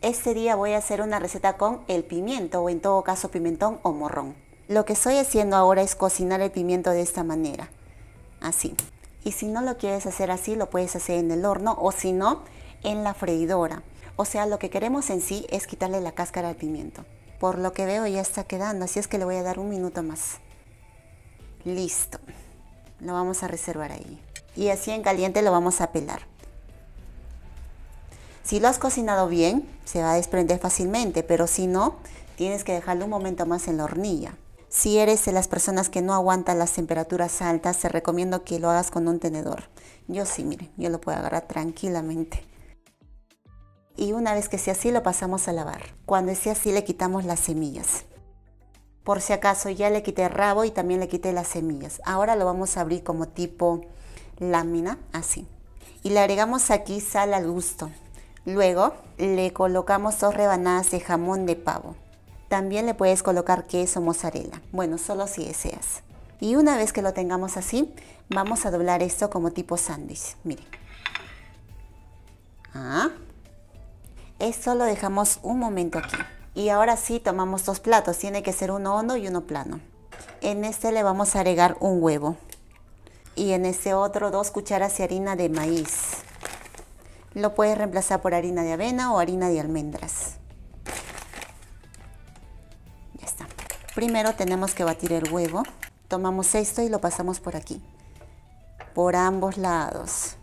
Este día voy a hacer una receta con el pimiento o en todo caso pimentón o morrón. Lo que estoy haciendo ahora es cocinar el pimiento de esta manera, así. Y si no lo quieres hacer así, lo puedes hacer en el horno o si no, en la freidora. O sea, lo que queremos en sí es quitarle la cáscara al pimiento. Por lo que veo ya está quedando, así es que le voy a dar un minuto más. Listo. Lo vamos a reservar ahí. Y así en caliente lo vamos a pelar. Si lo has cocinado bien, se va a desprender fácilmente, pero si no, tienes que dejarlo un momento más en la hornilla. Si eres de las personas que no aguantan las temperaturas altas, te recomiendo que lo hagas con un tenedor. Yo sí, miren, yo lo puedo agarrar tranquilamente. Y una vez que sea así, lo pasamos a lavar. Cuando esté así, le quitamos las semillas. Por si acaso, ya le quité rabo y también le quité las semillas. Ahora lo vamos a abrir como tipo lámina, así. Y le agregamos aquí sal al gusto. Luego le colocamos dos rebanadas de jamón de pavo. También le puedes colocar queso mozzarella, bueno, solo si deseas. Y una vez que lo tengamos así, vamos a doblar esto como tipo sándwich, miren. Ah. Esto lo dejamos un momento aquí. Y ahora sí tomamos dos platos, tiene que ser uno hondo y uno plano. En este le vamos a agregar un huevo. Y en este otro dos cucharas de harina de maíz. Lo puedes reemplazar por harina de avena o harina de almendras. Ya está. Primero tenemos que batir el huevo. Tomamos esto y lo pasamos por aquí. Por ambos lados.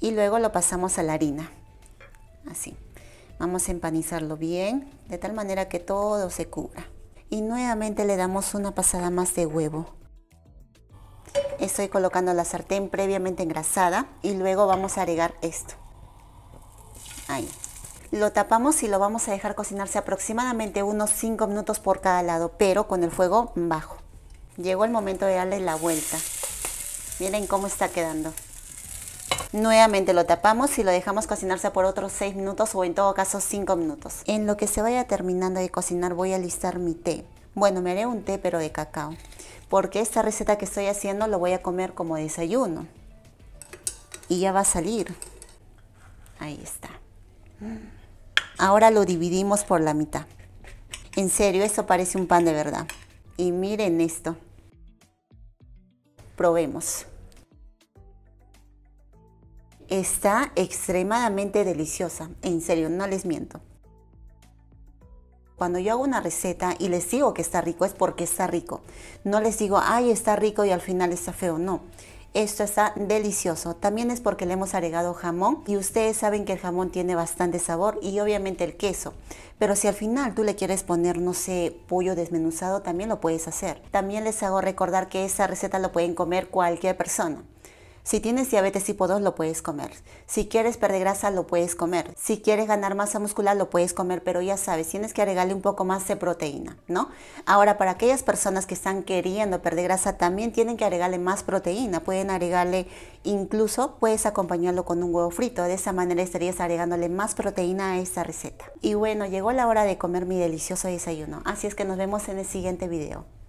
Y luego lo pasamos a la harina. Así. Vamos a empanizarlo bien, de tal manera que todo se cubra. Y nuevamente le damos una pasada más de huevo. Estoy colocando la sartén previamente engrasada y luego vamos a agregar esto. Lo tapamos y lo vamos a dejar cocinarse aproximadamente unos 5 minutos por cada lado, pero con el fuego bajo. Llegó el momento de darle la vuelta. Miren cómo está quedando. Nuevamente lo tapamos y lo dejamos cocinarse por otros 6 minutos o en todo caso 5 minutos. En lo que se vaya terminando de cocinar voy a listar mi té. Bueno, me haré un té pero de cacao, porque esta receta que estoy haciendo lo voy a comer como desayuno. Y ya va a salir. Ahí está. Ahora lo dividimos por la mitad. En serio, eso parece un pan de verdad. Y miren esto. Probemos. Está extremadamente deliciosa. En serio, no les miento. Cuando yo hago una receta y les digo que está rico es porque está rico. No les digo, ay, está rico y al final está feo. No, esto está delicioso. También es porque le hemos agregado jamón y ustedes saben que el jamón tiene bastante sabor y obviamente el queso. Pero si al final tú le quieres poner, no sé, pollo desmenuzado, también lo puedes hacer. También les hago recordar que esa receta lo pueden comer cualquier persona. Si tienes diabetes tipo 2 lo puedes comer. Si quieres perder grasa lo puedes comer. Si quieres ganar masa muscular lo puedes comer, pero ya sabes, tienes que agregarle un poco más de proteína, ¿no? Ahora, para aquellas personas que están queriendo perder grasa también tienen que agregarle más proteína. Pueden agregarle incluso, puedes acompañarlo con un huevo frito. De esa manera estarías agregándole más proteína a esta receta. Y bueno, llegó la hora de comer mi delicioso desayuno. Así es que nos vemos en el siguiente video.